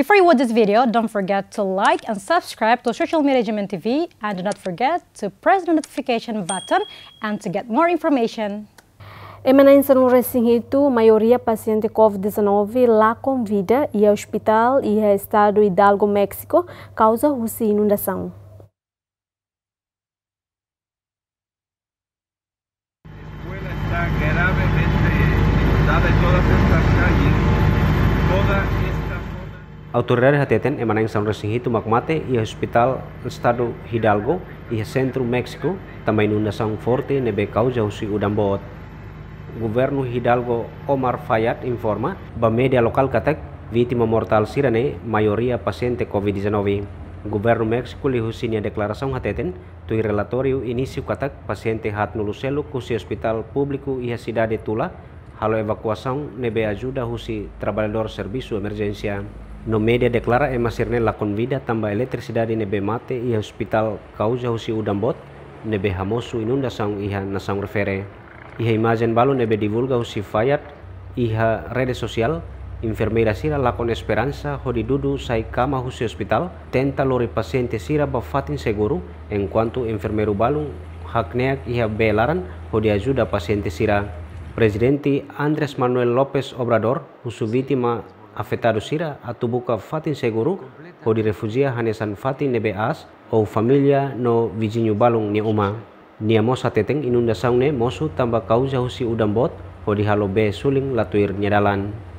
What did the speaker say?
Before you watch this video, don't forget to like and subscribe to Social Media Jamin TV and do not forget to press the notification button and to get more information. Emanência no Recinto, maioria paciente COVID-19 lá com vida e hospital e ao estado Hidalgo, México, causa russa inundação. Está gravemente inundada em todas estas calles, toda Autoridades atendem yang Maranhão itu makmate i Hospital Estado Hidalgo i e Centro México, também inundação forte nebe si udang Udambot. Gubernur Hidalgo Omar Fayad informa ba media lokal katak viti mortal sirane pasien te COVID-19. Governo México lihusinya a declaração tuh relatorio ini início katak te hat seluk kusi hospital publiku e a Tula halo evakuasang nebe ajuda husi trabalador servisu emergensia. No media declara e masirne la convida tamba di nebe mate i hospital kauja husi udambot nebe hamosu inunda sang iha nasang refere. Iha imagen balung nebe divulga husi fayat iha rede sosial enfermeira sira lakon esperansa hodi dudu sai kama husi hospital tenta lori paciente sira bafatin seguru en kuantu infermeru balu hakneak iha belaran hodi ajuda paciente sira. Presidente Andres Manuel López Obrador, husu víctima afetado sira atubuka buka fatin seguru o di refugia hanesan fatin nebe as ou familia no vijinyu balung ni uma. Nia amosa teteng inunda saune mosu tamba kau husi udambot o di halo be suling latuir nyedalan.